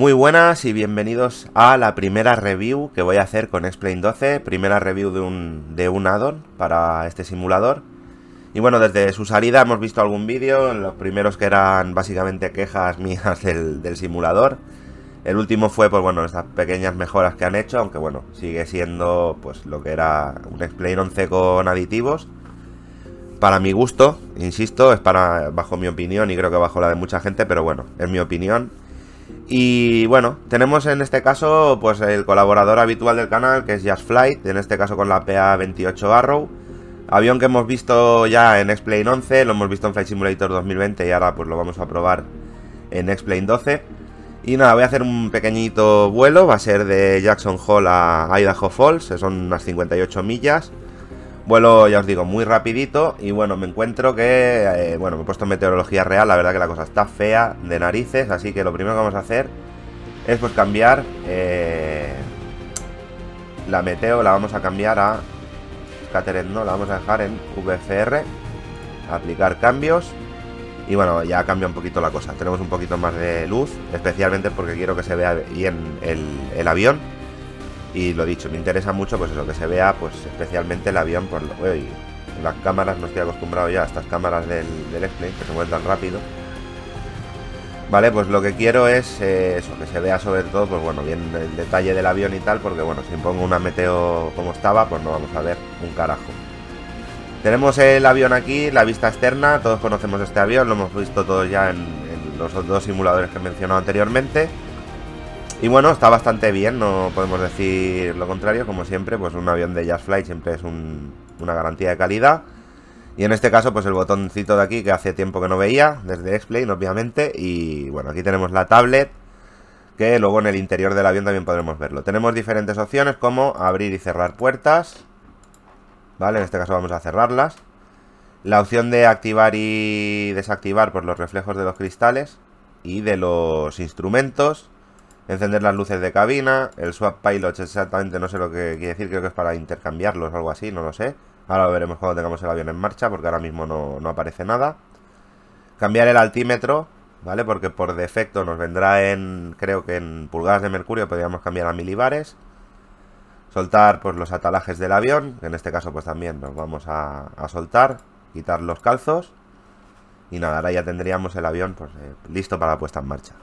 Muy buenas y bienvenidos a la primera review que voy a hacer con Explain 12, primera review de un, de para este simulador. Y bueno, desde su salida hemos visto algún vídeo, los primeros que eran básicamente quejas mías del, simulador. El último fue, pues bueno, estas pequeñas mejoras que han hecho, aunque bueno, sigue siendo pues lo que era un Explain 11 con aditivos. Para mi gusto, insisto, es para bajo mi opinión y creo que bajo la de mucha gente, pero bueno, es mi opinión. Y bueno, tenemos en este caso pues el colaborador habitual del canal que es Just Flight, en este caso con la PA-28 Arrow. Avión que hemos visto ya en X-Plane 11, lo hemos visto en Flight Simulator 2020 y ahora pues lo vamos a probar en X-Plane 12. Y nada, voy a hacer un pequeñito vuelo, va a ser de Jackson Hall a Idaho Falls, son unas 58 millas. Vuelo, ya os digo, muy rapidito y bueno, me encuentro que, eh, bueno, me he puesto meteorología real, la verdad que la cosa está fea de narices, así que lo primero que vamos a hacer es pues cambiar eh, la meteo, la vamos a cambiar a catering no, la vamos a dejar en VFR, aplicar cambios y bueno, ya cambia un poquito la cosa, tenemos un poquito más de luz, especialmente porque quiero que se vea bien el avión y lo dicho, me interesa mucho pues eso, que se vea pues especialmente el avión por lo... las cámaras, no estoy acostumbrado ya a estas cámaras del, del X-Plane que se mueven tan rápido. Vale, pues lo que quiero es eh, eso, que se vea sobre todo, pues bueno, bien el detalle del avión y tal, porque bueno, si pongo una meteo como estaba, pues no vamos a ver un carajo. Tenemos el avión aquí, la vista externa, todos conocemos este avión, lo hemos visto todos ya en los dos simuladores que he mencionado anteriormente. Y bueno, está bastante bien, no podemos decir lo contrario. Como siempre, pues un avión de Just Flight siempre es una garantía de calidad. Y en este caso, pues el botoncito de aquí que hace tiempo que no veía, desde X-Plane obviamente. Y bueno, aquí tenemos la tablet, que luego en el interior del avión también podremos verlo. Tenemos diferentes opciones como abrir y cerrar puertas. Vale, en este caso vamos a cerrarlas. La opción de activar y desactivar por pues, los reflejos de los cristales y de los instrumentos. Encender las luces de cabina, el swap pilot exactamente no sé lo que quiere decir, creo que es para intercambiarlos o algo así, no lo sé. Ahora lo veremos cuando tengamos el avión en marcha, porque ahora mismo no, aparece nada. Cambiar el altímetro, ¿vale? Porque por defecto nos vendrá en, creo que en pulgadas de mercurio, podríamos cambiar a milibares. Soltar pues los atalajes del avión, en este caso pues también nos vamos a, soltar, quitar los calzos. Y nada, ahora ya tendríamos el avión pues, eh, listo para la puesta en marcha.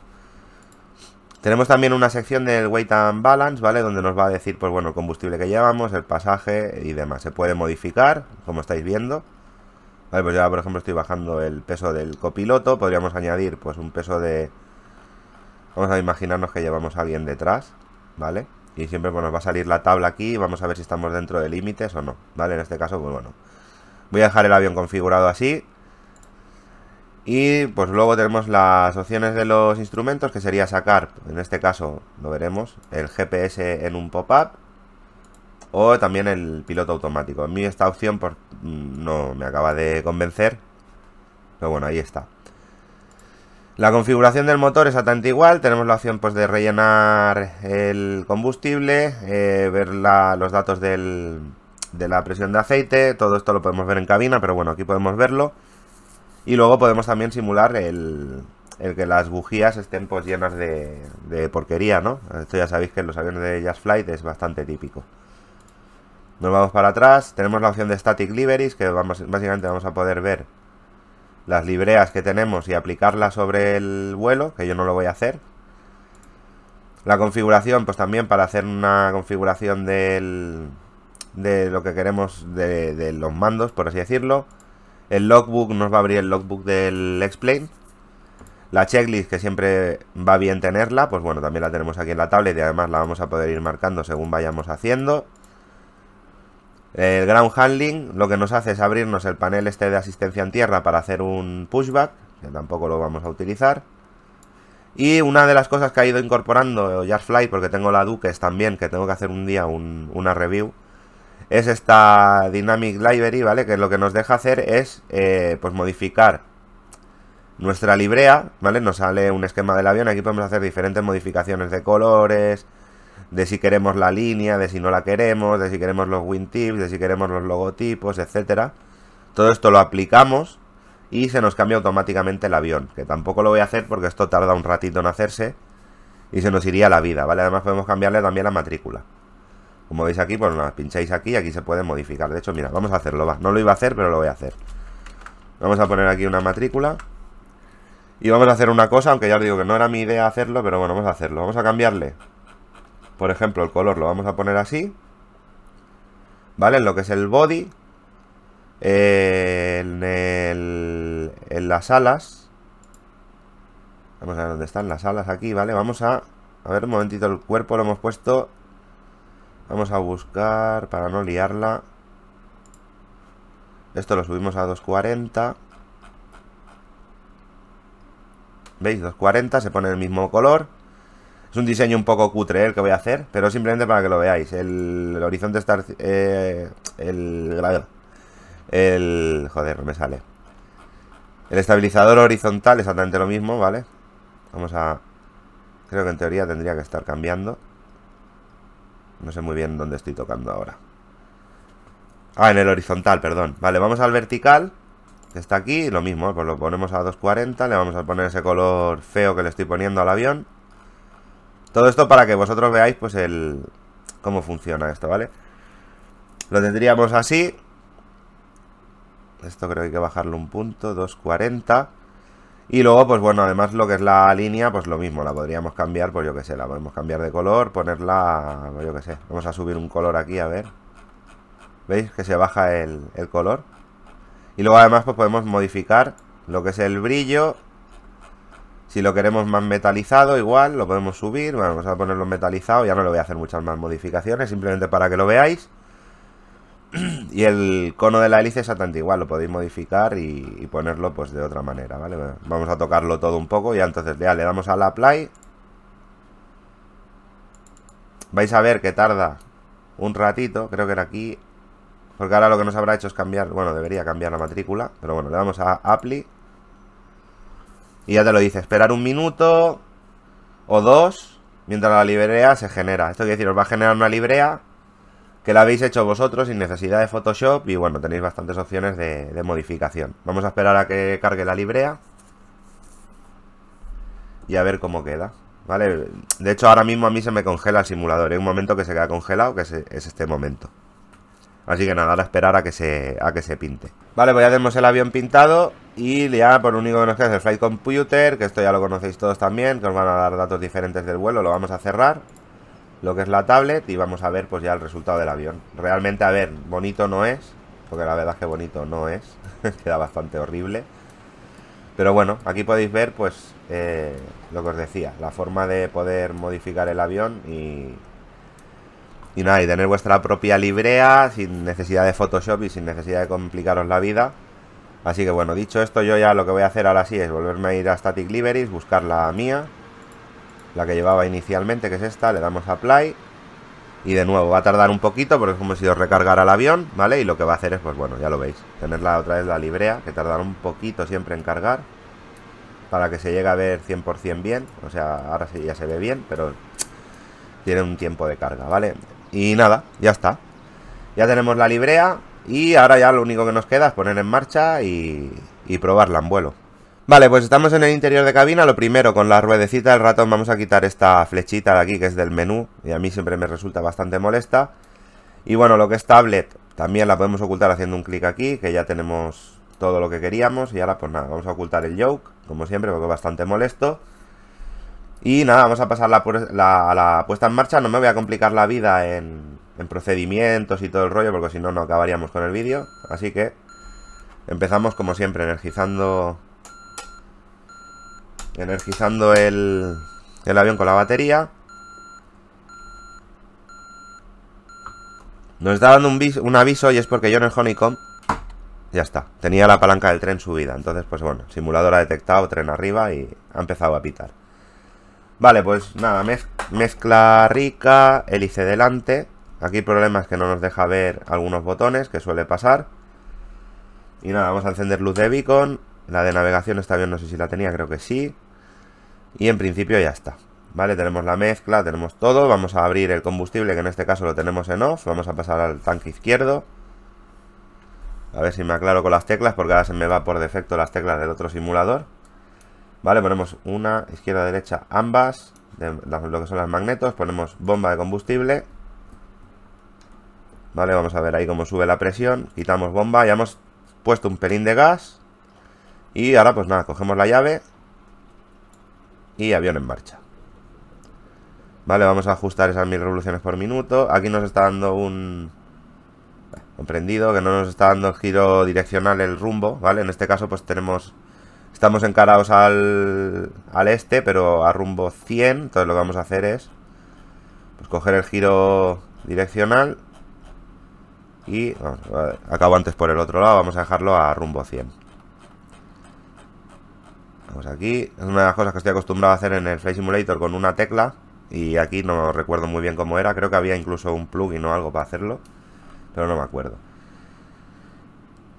Tenemos también una sección del Weight and Balance, ¿vale? Donde nos va a decir, pues bueno, el combustible que llevamos, el pasaje y demás. Se puede modificar, como estáis viendo. Vale, pues ya por ejemplo estoy bajando el peso del copiloto. Podríamos añadir, pues un peso de... Vamos a imaginarnos que llevamos a alguien detrás, ¿vale? Y siempre pues, nos va a salir la tabla aquí vamos a ver si estamos dentro de límites o no, ¿vale? En este caso, pues bueno. Voy a dejar el avión configurado así. Y pues luego tenemos las opciones de los instrumentos, que sería sacar, en este caso lo veremos, el GPS en un pop-up o también el piloto automático. A mí esta opción pues, mm, no me acaba de convencer, pero bueno, ahí está. La configuración del motor es exactamente igual, tenemos la opción pues de rellenar el combustible, eh, ver los datos de la presión de aceite, todo esto lo podemos ver en cabina, pero bueno, aquí podemos verlo. Y luego podemos también simular el, que las bujías estén pues llenas de, porquería, ¿no? Esto ya sabéis que en los aviones de Jazz Flight es bastante típico. Nos vamos para atrás, tenemos la opción de Static Liveries, que básicamente vamos a poder ver las libreas que tenemos y aplicarlas sobre el vuelo, que yo no lo voy a hacer. La configuración, pues también para hacer una configuración del, de lo que queremos de los mandos, por así decirlo. El logbook nos va a abrir el logbook del Explain. La checklist, que siempre va bien tenerla, pues bueno, también la tenemos aquí en la tablet y además la vamos a poder ir marcando según vayamos haciendo. El ground handling lo que nos hace es abrirnos el panel este de asistencia en tierra para hacer un pushback, que tampoco lo vamos a utilizar. Y una de las cosas que ha ido incorporando Just Fly, porque tengo la Duques también, que tengo que hacer un día una review, es esta Dynamic Library, ¿vale? Que lo que nos deja hacer es, eh, pues, modificar nuestra librea, ¿vale? Nos sale un esquema del avión, aquí podemos hacer diferentes modificaciones de colores, de si queremos la línea, de si no la queremos, de si queremos los wingtips, de si queremos los logotipos, etcétera. Todo esto lo aplicamos y se nos cambia automáticamente el avión, que tampoco lo voy a hacer porque esto tarda un ratito en hacerse y se nos iría la vida, ¿vale? Además podemos cambiarle también la matrícula. Como veis aquí, pues nada, pincháis aquí y aquí se puede modificar. De hecho, mira, vamos a hacerlo, No lo iba a hacer, pero lo voy a hacer. Vamos a poner aquí una matrícula. Y vamos a hacer una cosa, aunque ya os digo que no era mi idea hacerlo, pero bueno, vamos a hacerlo. Vamos a cambiarle, por ejemplo, el color. Lo vamos a poner así. ¿Vale? En lo que es el body. Eh, en, en las alas. Vamos a ver dónde están las alas aquí, ¿vale? Vamos a... A ver, un momentito, el cuerpo lo hemos puesto Vamos a buscar para no liarla. Esto lo subimos a 240. ¿Veis? 240, se pone el mismo color. Es un diseño un poco cutre ¿eh? el que voy a hacer, pero simplemente para que lo veáis. El, horizonte está... Eh, el, el... Joder, me sale. El estabilizador horizontal, exactamente lo mismo, ¿vale? Vamos a... Creo que en teoría tendría que estar cambiando. No sé muy bien dónde estoy tocando ahora. Ah, en el horizontal, perdón. Vale, vamos al vertical. está aquí, lo mismo, ¿eh? pues lo ponemos a 240. Le vamos a poner ese color feo que le estoy poniendo al avión. Todo esto para que vosotros veáis, pues, el... Cómo funciona esto, ¿vale? Lo tendríamos así. Esto creo que hay que bajarlo un punto, 240. Y luego, pues bueno, además lo que es la línea, pues lo mismo, la podríamos cambiar, pues yo que sé, la podemos cambiar de color, ponerla, pues yo que sé, vamos a subir un color aquí, a ver. ¿Veis? Que se baja el, el color. Y luego además pues podemos modificar lo que es el brillo. Si lo queremos más metalizado, igual, lo podemos subir. vamos a ponerlo metalizado, ya no le voy a hacer muchas más modificaciones, simplemente para que lo veáis. y el cono de la hélice exactamente igual, lo podéis modificar y, ponerlo pues de otra manera, ¿vale? Vamos a tocarlo todo un poco y entonces ya le damos la apply. Vais a ver que tarda un ratito, creo que era aquí, porque ahora lo que nos habrá hecho es cambiar, bueno, debería cambiar la matrícula, pero bueno, le damos a apply. Y ya te lo dice, esperar un minuto o dos mientras la librea se genera. Esto quiere decir, os va a generar una librea que la habéis hecho vosotros sin necesidad de Photoshop y bueno, tenéis bastantes opciones de, modificación. Vamos a esperar a que cargue la librea y a ver cómo queda. ¿Vale? De hecho, ahora mismo a mí se me congela el simulador. Hay un momento que se queda congelado, que es, este momento. Así que nada, ahora esperar a que se, a que se pinte. Vale, pues ya tenemos el avión pintado y ya por lo único que nos queda es el Flight Computer, que esto ya lo conocéis todos también, que os van a dar datos diferentes del vuelo, lo vamos a cerrar lo que es la tablet y vamos a ver pues ya el resultado del avión. Realmente, a ver, bonito no es, porque la verdad es que bonito no es, queda bastante horrible. Pero bueno, aquí podéis ver pues eh, lo que os decía, la forma de poder modificar el avión y, y nada, y tener vuestra propia librea sin necesidad de Photoshop y sin necesidad de complicaros la vida. Así que bueno, dicho esto, yo ya lo que voy a hacer ahora sí es volverme a ir a Static Liberies, buscar la mía la que llevaba inicialmente, que es esta, le damos a apply y de nuevo va a tardar un poquito porque es como si os recargar avión, ¿vale? Y lo que va a hacer es, pues bueno, ya lo veis, tenerla otra vez la librea, que tardará un poquito siempre en cargar para que se llegue a ver 100% bien, o sea, ahora ya se ve bien, pero tiene un tiempo de carga, ¿vale? Y nada, ya está. Ya tenemos la librea y ahora ya lo único que nos queda es poner en marcha y probarla en vuelo. Vale, pues estamos en el interior de cabina. Lo primero, con la ruedecita del ratón vamos a quitar esta flechita de aquí, que es del menú. Y a mí siempre me resulta bastante molesta. Y bueno, lo que es tablet, también la podemos ocultar haciendo un clic aquí, que ya tenemos todo lo que queríamos. Y ahora, pues nada, vamos a ocultar el joke, como siempre, porque es bastante molesto. Y nada, vamos a pasar a la, puesta en marcha. No me voy a complicar la vida en, en procedimientos y todo el rollo, porque si no, no acabaríamos con el vídeo. Así que empezamos, como siempre, energizando Energizando el, avión con la batería. Nos está dando un, aviso y es porque yo en el Honeycomb ya está. Tenía la palanca del tren subida. Entonces, pues bueno, simulador ha detectado, tren arriba y ha empezado a pitar. Vale, pues nada, mezcla rica, hélice delante. Aquí el problema es que no nos deja ver algunos botones, que suele pasar. Y nada, vamos a encender luz de beacon. La de navegación está bien, no sé si la tenía, creo que sí. Y en principio ya está. Vale, tenemos la mezcla, tenemos todo. Vamos a abrir el combustible, que en este caso lo tenemos en off. Vamos a pasar al tanque izquierdo. A ver si me aclaro con las teclas, porque ahora se me va por defecto las teclas del otro simulador. Vale, ponemos una, izquierda, derecha, ambas. lo que son las magnetos. Ponemos bomba de combustible. Vale, vamos a ver ahí cómo sube la presión. Quitamos bomba, ya hemos puesto un pelín de gas. Y ahora pues nada, cogemos la llave y avión en marcha. Vale, vamos a ajustar esas mil revoluciones por minuto. Aquí nos está dando un... Comprendido, que no nos está dando giro direccional, el rumbo, ¿vale? En este caso pues tenemos... Estamos encarados al, al este, pero a rumbo 100. Entonces lo que vamos a hacer es pues, coger el giro direccional y acabo antes por el otro lado, vamos a dejarlo a rumbo 100. Vamos pues aquí es una de las cosas que estoy acostumbrado a hacer en el Flight Simulator con una tecla. Y aquí no recuerdo muy bien cómo era. Creo que había incluso un plugin o algo para hacerlo. Pero no me acuerdo.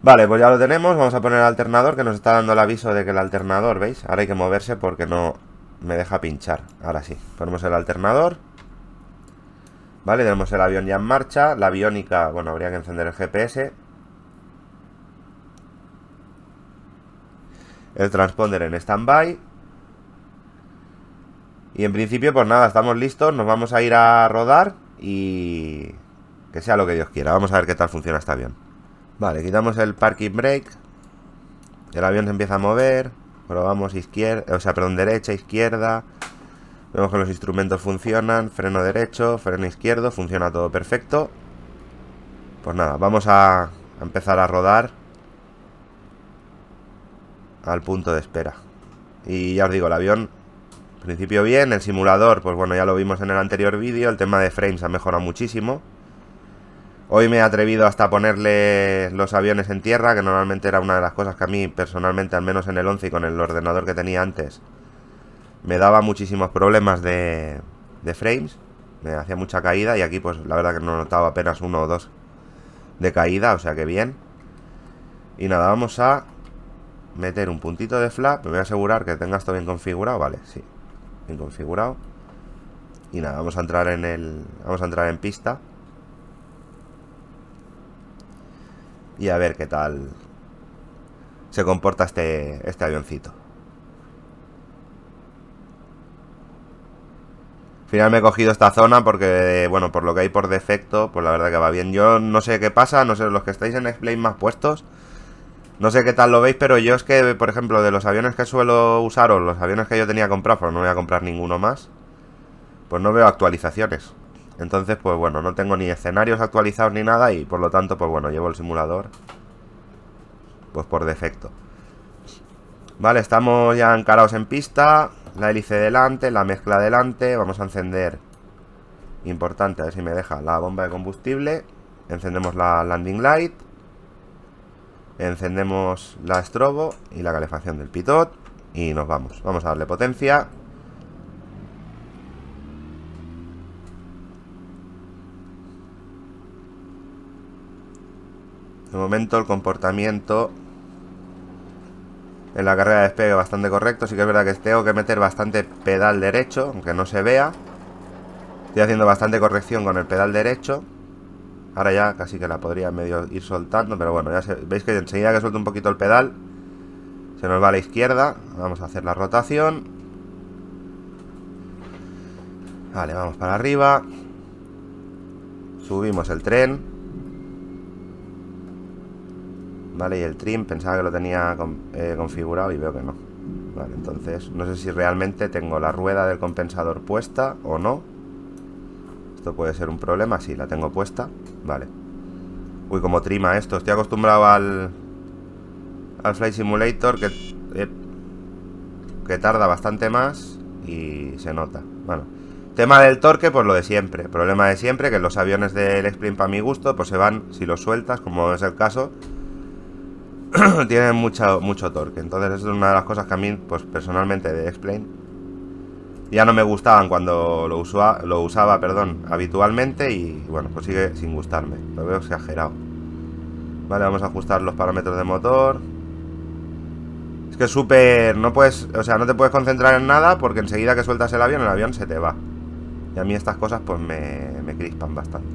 Vale, pues ya lo tenemos. Vamos a poner el alternador que nos está dando el aviso de que el alternador, ¿veis? Ahora hay que moverse porque no me deja pinchar. Ahora sí. Ponemos el alternador. Vale, tenemos el avión ya en marcha. La aviónica, bueno, habría que encender el GPS. el transponder en standby. Y en principio, pues nada, estamos listos, nos vamos a ir a rodar y que sea lo que Dios quiera. Vamos a ver qué tal funciona este avión. Vale, quitamos el parking brake. El avión se empieza a mover. Probamos izquierda, o sea, perdón, derecha, izquierda. Vemos que los instrumentos funcionan. Freno derecho, freno izquierdo, funciona todo perfecto. Pues nada, vamos a empezar a rodar al punto de espera. Y ya os digo, el avión, principio bien, el simulador, pues bueno, ya lo vimos en el anterior vídeo, el tema de frames ha mejorado muchísimo. Hoy me he atrevido hasta ponerle los aviones en tierra, que normalmente era una de las cosas que a mí personalmente, al menos en el 11 y con el ordenador que tenía antes, me daba muchísimos problemas de, de frames, me hacía mucha caída y aquí pues la verdad que no notaba apenas uno o dos de caída, o sea que bien. Y nada, vamos a meter un puntito de flap, me voy a asegurar que tenga esto bien configurado, vale, sí, bien configurado. Y nada, vamos a entrar en el. Vamos a entrar en pista. Y a ver qué tal se comporta este, este avioncito. final me he cogido esta zona porque, bueno, por lo que hay por defecto, pues la verdad que va bien. Yo no sé qué pasa, no sé los que estáis en Explain más puestos. No sé qué tal lo veis, pero yo es que, por ejemplo, de los aviones que suelo usar o los aviones que yo tenía comprados, pues no voy a comprar ninguno más, pues no veo actualizaciones. Entonces, pues bueno, no tengo ni escenarios actualizados ni nada y por lo tanto, pues bueno, llevo el simulador pues por defecto. Vale, estamos ya encarados en pista, la hélice delante, la mezcla delante, vamos a encender, importante, a ver si me deja la bomba de combustible, encendemos la landing light Encendemos la estrobo y la calefacción del pitot y nos vamos. Vamos a darle potencia. De momento el comportamiento en la carrera de despegue bastante correcto. Sí que es verdad que tengo que meter bastante pedal derecho, aunque no se vea. Estoy haciendo bastante corrección con el pedal derecho. Ahora ya casi que la podría medio ir soltando, pero bueno, ya se, veis que enseguida que suelto un poquito el pedal, se nos va a la izquierda. Vamos a hacer la rotación. Vale, vamos para arriba. Subimos el tren. Vale, y el trim pensaba que lo tenía eh, configurado y veo que no. Vale, entonces no sé si realmente tengo la rueda del compensador puesta o no puede ser un problema, si la tengo puesta Vale Uy, como trima esto, estoy acostumbrado al... Al Flight Simulator Que... Eh, que tarda bastante más Y se nota Bueno, tema del torque, pues lo de siempre Problema de siempre, que los aviones del x Para mi gusto, pues se van, si los sueltas Como es el caso Tienen mucho, mucho torque Entonces eso es una de las cosas que a mí, pues personalmente De x ya no me gustaban cuando lo, lo usaba perdón, habitualmente y bueno, pues sigue sin gustarme. Lo veo exagerado. Vale, vamos a ajustar los parámetros de motor. Es que súper... No puedes... O sea, no te puedes concentrar en nada porque enseguida que sueltas el avión, el avión se te va. Y a mí estas cosas pues me, me crispan bastante.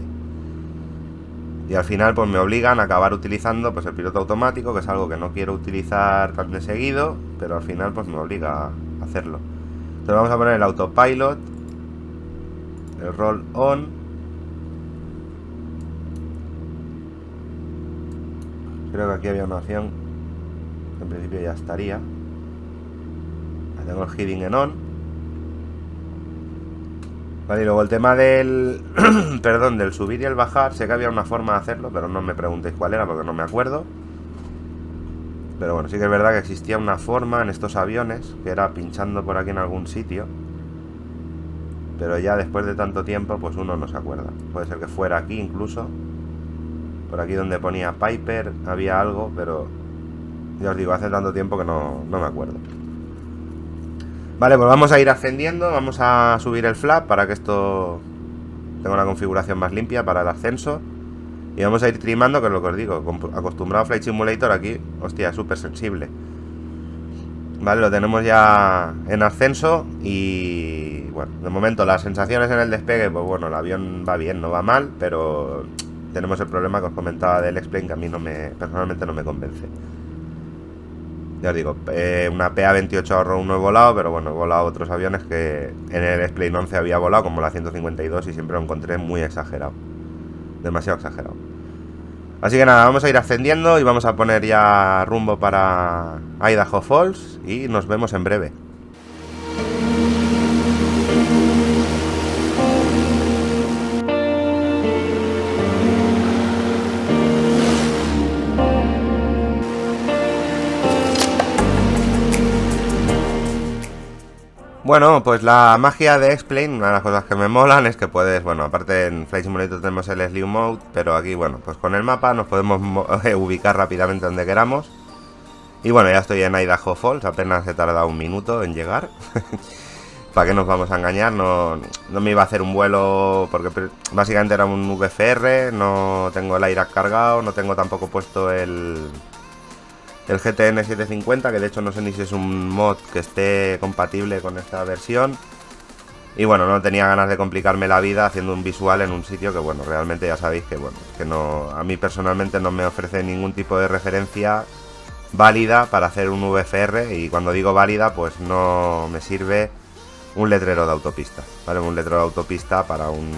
Y al final pues me obligan a acabar utilizando pues el piloto automático, que es algo que no quiero utilizar tan de seguido, pero al final pues me obliga a hacerlo. Entonces vamos a poner el autopilot, el roll on. Creo que aquí había una opción que en principio ya estaría. Ya tengo el heading en on. Vale, y luego el tema del. perdón, del subir y el bajar. Sé que había una forma de hacerlo, pero no me preguntéis cuál era porque no me acuerdo. Pero bueno, sí que es verdad que existía una forma en estos aviones, que era pinchando por aquí en algún sitio. Pero ya después de tanto tiempo, pues uno no se acuerda. Puede ser que fuera aquí incluso. Por aquí donde ponía Piper había algo, pero ya os digo, hace tanto tiempo que no, me acuerdo. Vale, pues vamos a ir ascendiendo, vamos a subir el flap para que esto tenga una configuración más limpia para el ascenso. Y vamos a ir trimando, que es lo que os digo. Acostumbrado a Flight Simulator aquí, hostia, súper sensible. Vale, lo tenemos ya en ascenso y bueno, de momento las sensaciones en el despegue, pues bueno, el avión va bien, no va mal, pero tenemos el problema que os comentaba del explain que a mí no me, personalmente no me convence. Ya os digo, eh, una PA-28 ahorro un he volado, pero bueno, he volado otros aviones que en el explain 11 había volado, como la 152, y siempre lo encontré muy exagerado demasiado exagerado. Así que nada, vamos a ir ascendiendo y vamos a poner ya rumbo para Idaho Falls y nos vemos en breve. Bueno, pues la magia de explain una de las cosas que me molan es que puedes, bueno, aparte en Flight Simulator tenemos el Slew Mode, pero aquí, bueno, pues con el mapa nos podemos eh, ubicar rápidamente donde queramos. Y bueno, ya estoy en Idaho Falls, apenas he tardado un minuto en llegar. ¿Para qué nos vamos a engañar? No, no me iba a hacer un vuelo porque básicamente era un VFR, no tengo el aire cargado, no tengo tampoco puesto el, el GTN 750, que de hecho no sé ni si es un mod que esté compatible con esta versión. Y bueno, no tenía ganas de complicarme la vida haciendo un visual en un sitio que bueno, realmente ya sabéis que bueno, que no a mí personalmente no me ofrece ningún tipo de referencia válida para hacer un VFR y cuando digo válida, pues no me sirve un letrero de autopista, ¿vale? Un letrero de autopista para un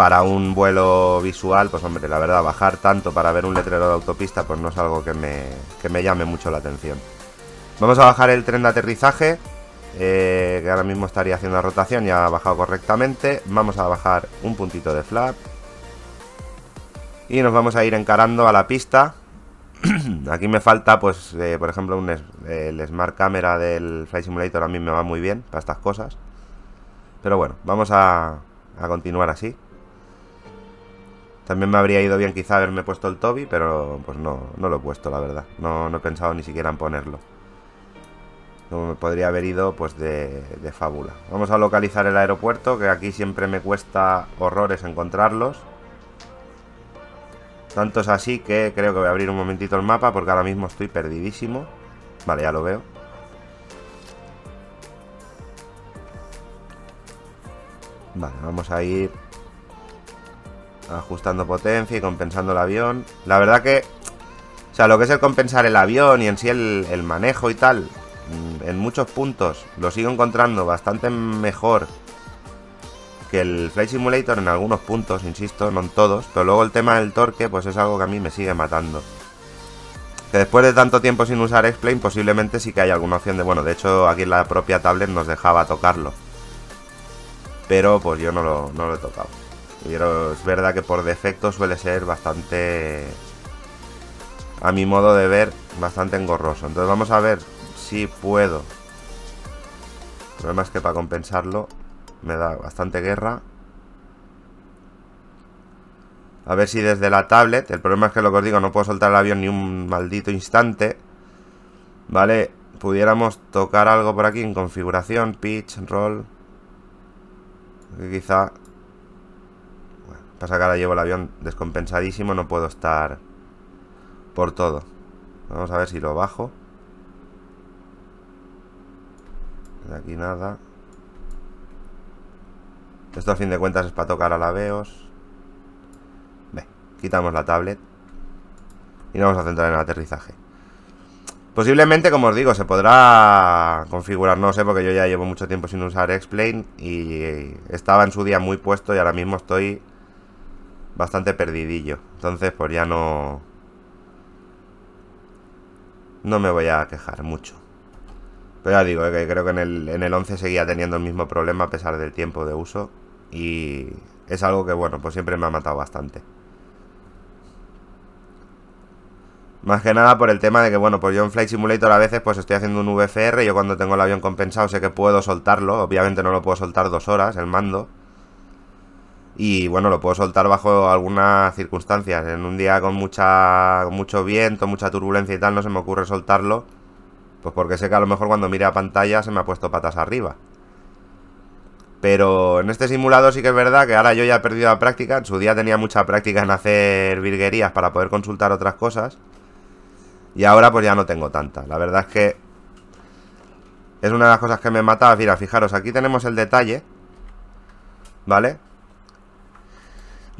para un vuelo visual, pues hombre, la verdad, bajar tanto para ver un letrero de autopista, pues no es algo que me, llame mucho la atención. Vamos a bajar el tren de aterrizaje, eh, que ahora mismo estaría haciendo la rotación, y ha bajado correctamente. Vamos a bajar un puntito de flap. Y nos vamos a ir encarando a la pista. Aquí me falta, pues, eh, por ejemplo, el Smart Camera del Flight Simulator a mí me va muy bien para estas cosas. Pero bueno, vamos a continuar así. También me habría ido bien quizá haberme puesto el Toby, pero pues no, no lo he puesto, la verdad. No, he pensado ni siquiera en ponerlo. No me podría haber ido pues de, de fábula. Vamos a localizar el aeropuerto, que aquí siempre me cuesta horrores encontrarlos. Tanto es así que creo que voy a abrir un momentito el mapa porque ahora mismo estoy perdidísimo. Vale, ya lo veo. Vale, vamos a ir ajustando potencia y compensando el avión. La verdad que, o sea, lo que es el compensar el avión y en sí el, manejo y tal, mm, en muchos puntos lo sigo encontrando bastante mejor que el Flight Simulator en algunos puntos, insisto, no en todos, pero luego el tema del torque pues es algo que a mí me sigue matando. Que después de tanto tiempo sin usar x posiblemente sí que hay alguna opción de, bueno, de hecho aquí en la propia tablet nos dejaba tocarlo. Pero pues yo no lo, no lo he tocado. Pero es verdad que por defecto suele ser bastante, a mi modo de ver, bastante engorroso. Entonces vamos a ver si puedo. El problema es que para compensarlo me da bastante guerra. A ver si desde la tablet, el problema es que lo que os digo, no puedo soltar el avión ni un maldito instante. Vale, pudiéramos tocar algo por aquí en configuración, pitch, roll. quizá Pasa que ahora llevo el avión descompensadísimo, no puedo estar por todo. Vamos a ver si lo bajo. De aquí nada. Esto a fin de cuentas es para tocar veos. Ve, quitamos la tablet. Y nos vamos a centrar en el aterrizaje. Posiblemente, como os digo, se podrá configurar, no sé, porque yo ya llevo mucho tiempo sin usar Explain y estaba en su día muy puesto y ahora mismo estoy bastante perdidillo. Entonces, pues ya no... No me voy a quejar mucho. Pero ya digo, eh, que creo que en el, en el 11 seguía teniendo el mismo problema a pesar del tiempo de uso. Y es algo que, bueno, pues siempre me ha matado bastante. Más que nada por el tema de que, bueno, pues yo en Flight Simulator a veces pues estoy haciendo un VFR, yo cuando tengo el avión compensado sé que puedo soltarlo, obviamente no lo puedo soltar dos horas, el mando, y bueno, lo puedo soltar bajo algunas circunstancias. En un día con mucha mucho viento, mucha turbulencia y tal, no se me ocurre soltarlo, pues porque sé que a lo mejor cuando mire a pantalla se me ha puesto patas arriba. Pero en este simulador sí que es verdad que ahora yo ya he perdido la práctica. En su día tenía mucha práctica en hacer virguerías para poder consultar otras cosas. Y ahora pues ya no tengo tanta. La verdad es que es una de las cosas que me mataba. Mira, fijaros, aquí tenemos el detalle. ¿Vale?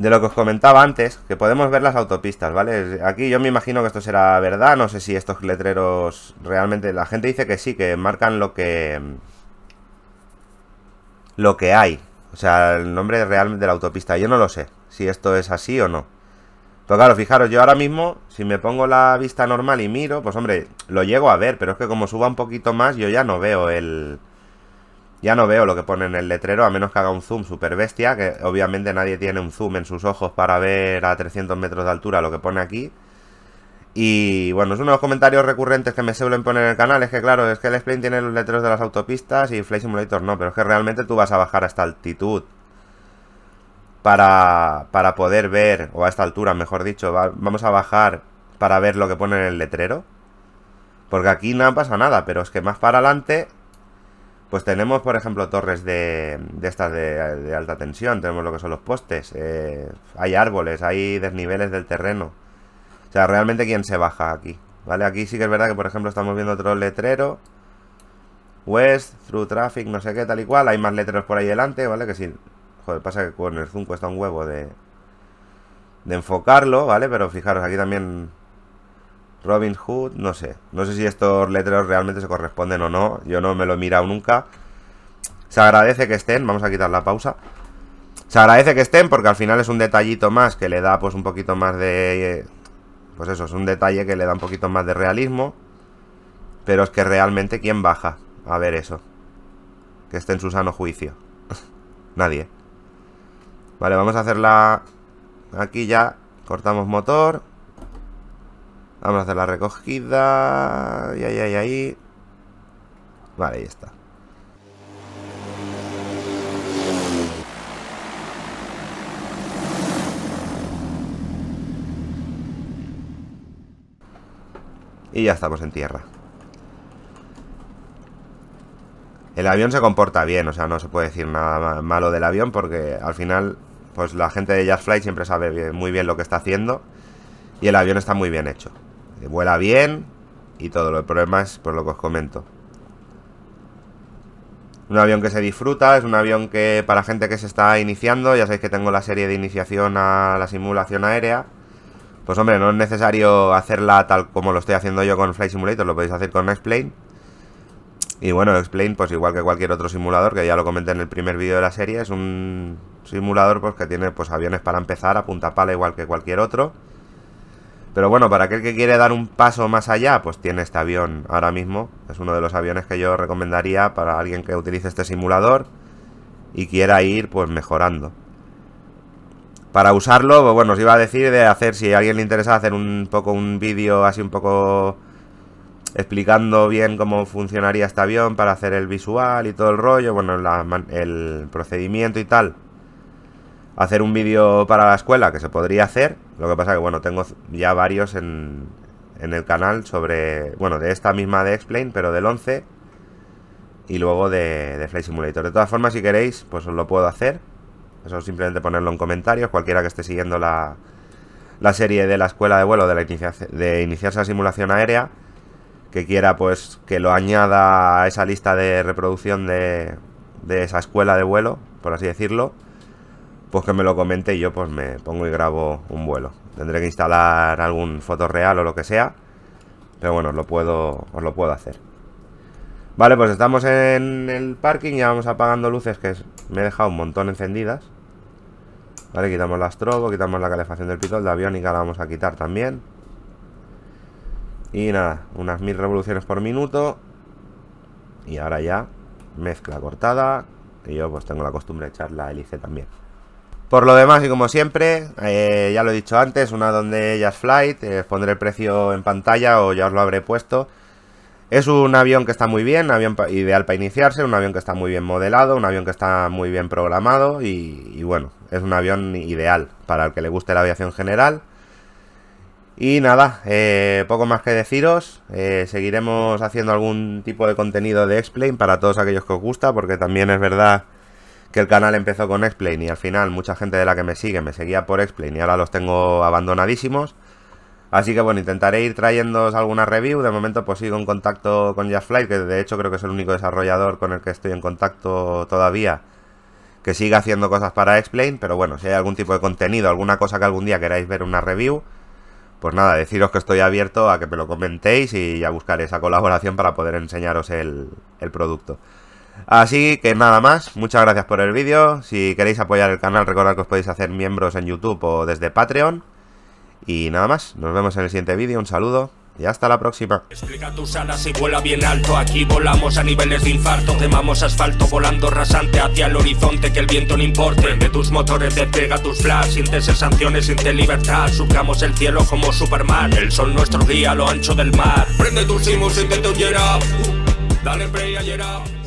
de lo que os comentaba antes, que podemos ver las autopistas, ¿vale? Aquí yo me imagino que esto será verdad, no sé si estos letreros realmente... La gente dice que sí, que marcan lo que... Mm, lo que hay, o sea, el nombre real de la autopista. Yo no lo sé, si esto es así o no. Pero claro, fijaros, yo ahora mismo, si me pongo la vista normal y miro, pues hombre, lo llego a ver, pero es que como suba un poquito más, yo ya no veo el... Ya no veo lo que pone en el letrero, a menos que haga un zoom super bestia, que obviamente nadie tiene un zoom en sus ojos para ver a 300 metros de altura lo que pone aquí. Y bueno, es uno de los comentarios recurrentes que me suelen poner en el canal, es que claro, es que el Explain tiene los letreros de las autopistas y Flight Simulator no, pero es que realmente tú vas a bajar a esta altitud para, para poder ver, o a esta altura mejor dicho, vamos a bajar para ver lo que pone en el letrero. Porque aquí nada pasa nada, pero es que más para adelante pues tenemos, por ejemplo, torres de, de estas de, alta tensión, tenemos lo que son los postes, eh, hay árboles, hay desniveles del terreno. O sea, realmente quién se baja aquí, ¿vale? Aquí sí que es verdad que, por ejemplo, estamos viendo otro letrero. West, through traffic, no sé qué, tal y cual. Hay más letreros por ahí delante, ¿vale? Que sí. Joder, pasa que con el zoom está un huevo de, de enfocarlo, ¿vale? Pero fijaros, aquí también Robin Hood, no sé. No sé si estos letreros realmente se corresponden o no. Yo no me lo he mirado nunca. Se agradece que estén. Vamos a quitar la pausa. Se agradece que estén porque al final es un detallito más que le da pues un poquito más de... Pues eso, es un detalle que le da un poquito más de realismo. Pero es que realmente, ¿quién baja a ver eso? Que esté en su sano juicio. Nadie. Vale, vamos a hacerla aquí ya. Cortamos motor. Vamos a hacer la recogida. Y ahí, ahí, ahí. Vale, ahí está. Y ya estamos en tierra. El avión se comporta bien, o sea, no se puede decir nada malo del avión porque al final, pues la gente de Jazzfly siempre sabe muy bien lo que está haciendo y el avión está muy bien hecho vuela bien y todo. problema problemas, por lo que os comento. Un avión que se disfruta, es un avión que para gente que se está iniciando, ya sabéis que tengo la serie de iniciación a la simulación aérea. Pues hombre, no es necesario hacerla tal como lo estoy haciendo yo con Flight Simulator, lo podéis hacer con X-Plane Y bueno, X-Plane pues igual que cualquier otro simulador, que ya lo comenté en el primer vídeo de la serie, es un simulador pues, que tiene pues aviones para empezar a punta pala igual que cualquier otro. Pero bueno, para aquel que quiere dar un paso más allá, pues tiene este avión ahora mismo. Es uno de los aviones que yo recomendaría para alguien que utilice este simulador y quiera ir pues mejorando. Para usarlo, pues bueno, os iba a decir de hacer, si a alguien le interesa hacer un poco un vídeo así un poco explicando bien cómo funcionaría este avión para hacer el visual y todo el rollo, bueno, el procedimiento y tal hacer un vídeo para la escuela, que se podría hacer. Lo que pasa que, bueno, tengo ya varios en, en el canal sobre, bueno, de esta misma de Explain, pero del 11. Y luego de, de Flight Simulator. De todas formas, si queréis, pues os lo puedo hacer. Eso simplemente ponerlo en comentarios. Cualquiera que esté siguiendo la, la serie de la escuela de vuelo, de, la inicia, de iniciarse la simulación aérea, que quiera pues que lo añada a esa lista de reproducción de, de esa escuela de vuelo, por así decirlo pues que me lo comente y yo pues me pongo y grabo un vuelo. Tendré que instalar algún foto real o lo que sea, pero bueno, os lo puedo, lo puedo hacer. Vale, pues estamos en el parking, ya vamos apagando luces que me he dejado un montón encendidas. Vale, quitamos la estrobo, quitamos la calefacción del pitón, la aviónica la vamos a quitar también. Y nada, unas mil revoluciones por minuto. Y ahora ya, mezcla cortada. Y yo pues tengo la costumbre de echar la hélice también. Por lo demás y como siempre, eh, ya lo he dicho antes, una donde ellas flight, eh, pondré el precio en pantalla o ya os lo habré puesto. Es un avión que está muy bien, un avión ideal para iniciarse, un avión que está muy bien modelado, un avión que está muy bien programado y, bueno, es un avión ideal para el que le guste la aviación general. Y nada, eh, poco más que deciros. seguiremos haciendo algún tipo de contenido de Explain para todos aquellos que os gusta, porque también es verdad que el canal empezó con Explain y al final mucha gente de la que me sigue me seguía por Explain y ahora los tengo abandonadísimos. Así que bueno, intentaré ir trayéndoos alguna review. De momento pues sigo en contacto con JustFly, que de hecho creo que es el único desarrollador con el que estoy en contacto todavía que siga haciendo cosas para Explain. Pero bueno, si hay algún tipo de contenido, alguna cosa que algún día queráis ver una review, pues nada, deciros que estoy abierto a que me lo comentéis y a buscar esa colaboración para poder enseñaros el producto. Así que nada más, muchas gracias por el vídeo. Si queréis apoyar el canal, recordad que os podéis hacer miembros en YouTube o desde Patreon. Y nada más, nos vemos en el siguiente vídeo, un saludo y hasta la próxima. Explica tus alas y vuela bien alto. Aquí volamos a niveles de infarto. Quemamos asfalto volando rasante hacia el horizonte. Que el viento no importe. de tus motores, despega tus flash. Siente sanciones sin libertad. Surcamos el cielo como Superman. El sol nuestro guía a lo ancho del mar. Prende tus simus, que te Uh, dale play a